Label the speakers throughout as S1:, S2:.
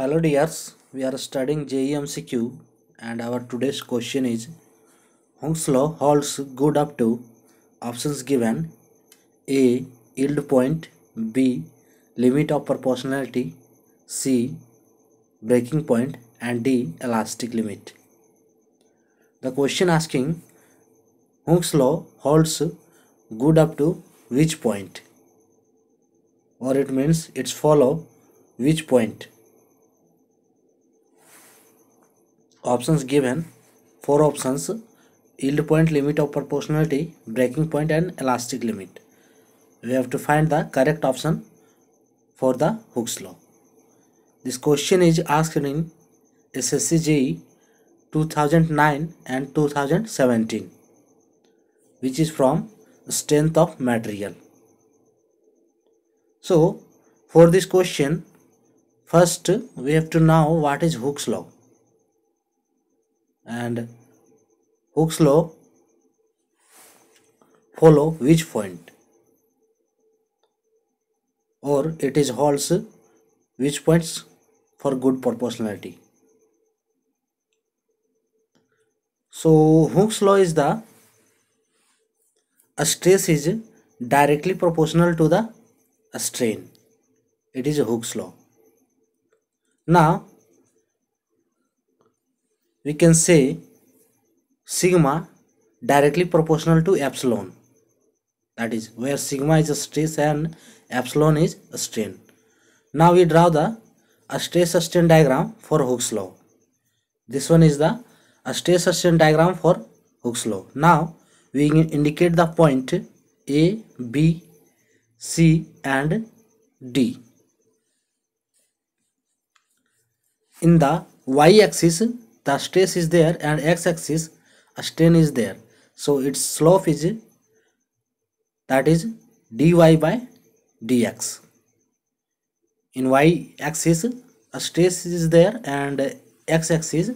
S1: Hello dears, we are studying JEMCQ and our today's question is Hong's law holds good up to options given A. Yield point B. Limit of proportionality C. Breaking point and D. Elastic limit. The question asking Hong's law holds good up to which point or it means it's follow which point options given four options yield point limit of proportionality breaking point and elastic limit we have to find the correct option for the Hooke's law this question is asked in SSC 2009 and 2017 which is from strength of material so for this question first we have to know what is Hooke's law and Hooke's law follow which point or it is holds which points for good proportionality. So Hooke's law is the stress is directly proportional to the strain. It is Hooke's law. Now we can say sigma directly proportional to epsilon that is where sigma is stress and epsilon is strain now we draw the stress strain diagram for Hooke's law this one is the stress strain diagram for Hooke's law now we indicate the point A, B, C and D in the y-axis the stress is there and x-axis strain is there so its slope is that is dy by dx in y-axis stress is there and x-axis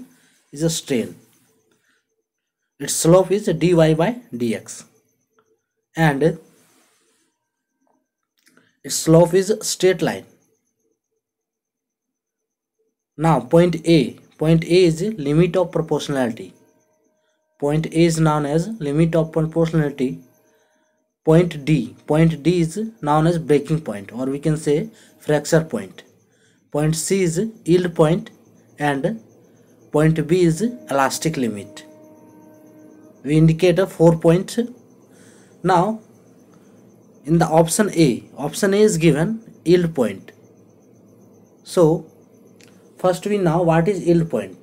S1: is a strain its slope is dy by dx and its slope is straight line now point a Point A is limit of proportionality. Point A is known as limit of proportionality. Point D. Point D is known as breaking point or we can say fracture point. Point C is yield point and point B is elastic limit. We indicate a four points. Now in the option A, option A is given yield point. So First we know what is yield point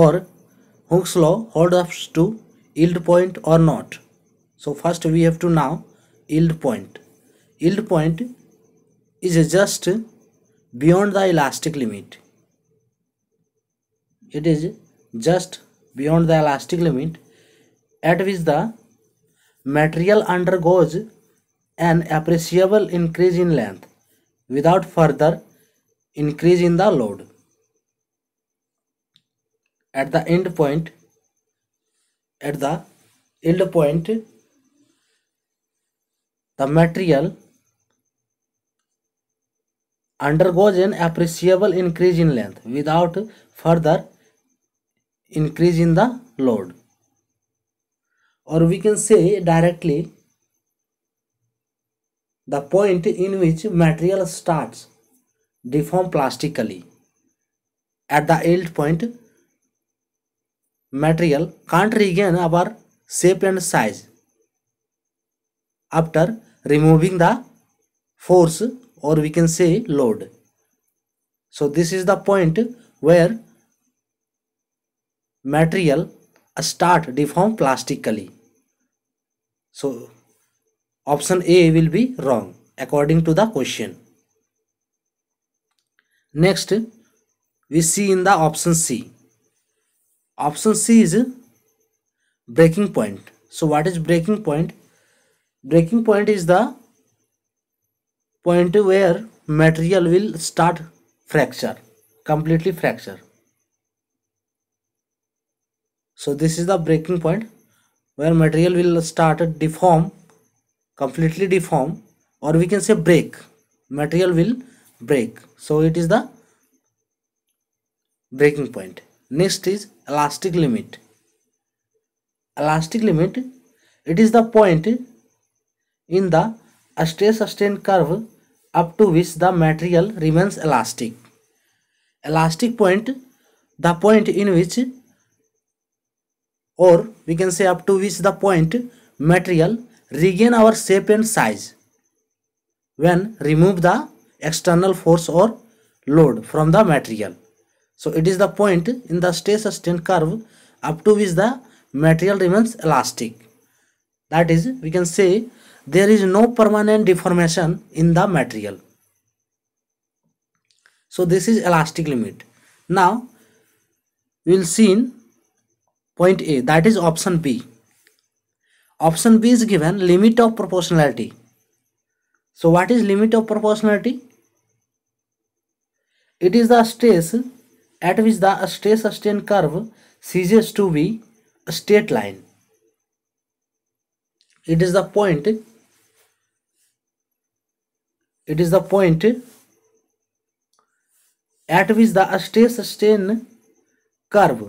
S1: or Hooke's law holds up to yield point or not. So first we have to now yield point. Yield point is just beyond the elastic limit. It is just beyond the elastic limit at which the material undergoes an appreciable increase in length without further increase in the load. At the end point, at the yield point, the material undergoes an appreciable increase in length without further increase in the load. Or we can say directly the point in which material starts deform plastically at the yield point material can't regain our shape and size after removing the force or we can say load so this is the point where material start deform plastically so Option A will be wrong according to the question. Next, we see in the option C. Option C is breaking point. So what is breaking point? Breaking point is the point where material will start fracture, completely fracture. So this is the breaking point where material will start deform completely deform or we can say break material will break so it is the breaking point next is elastic limit elastic limit it is the point in the stress strain curve up to which the material remains elastic elastic point the point in which or we can say up to which the point material regain our shape and size when remove the external force or load from the material. So it is the point in the stress sustained curve up to which the material remains elastic. That is we can say there is no permanent deformation in the material. So this is elastic limit. Now we will see in point A that is option B option b is given limit of proportionality so what is limit of proportionality it is the stress at which the stress strain curve ceases to be a straight line it is the point it is the point at which the stress strain curve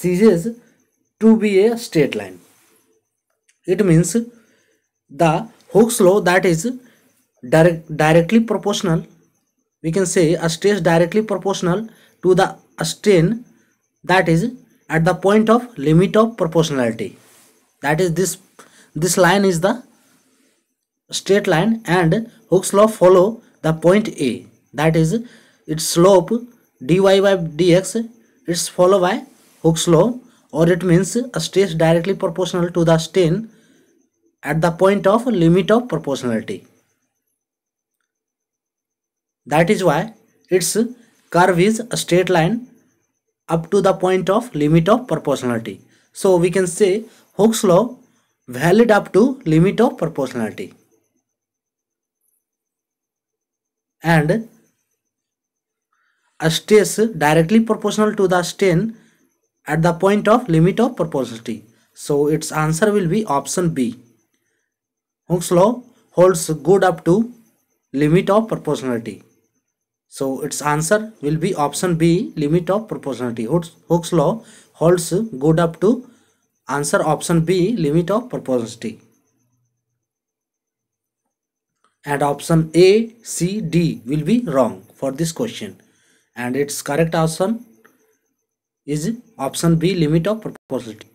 S1: ceases to be a straight line it means the Hooke's law that is direct, directly proportional we can say a stress directly proportional to the strain that is at the point of limit of proportionality that is this this line is the straight line and Hooke's law follow the point A that is its slope dy by dx is followed by Hooke's law or it means a stress directly proportional to the strain at the point of limit of proportionality. That is why its curve is a straight line up to the point of limit of proportionality. So we can say Hooke's law valid up to limit of proportionality. And a stress directly proportional to the strain at the point of limit of proportionality. So its answer will be option B. Hooke's law holds good up to limit of proportionality. So its answer will be option B limit of proportionality. Hooke's law holds good up to answer option B limit of proportionality. And option A, C, D will be wrong for this question. And its correct option is option B limit of proportionality.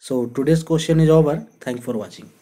S1: So today's question is over. Thank you for watching.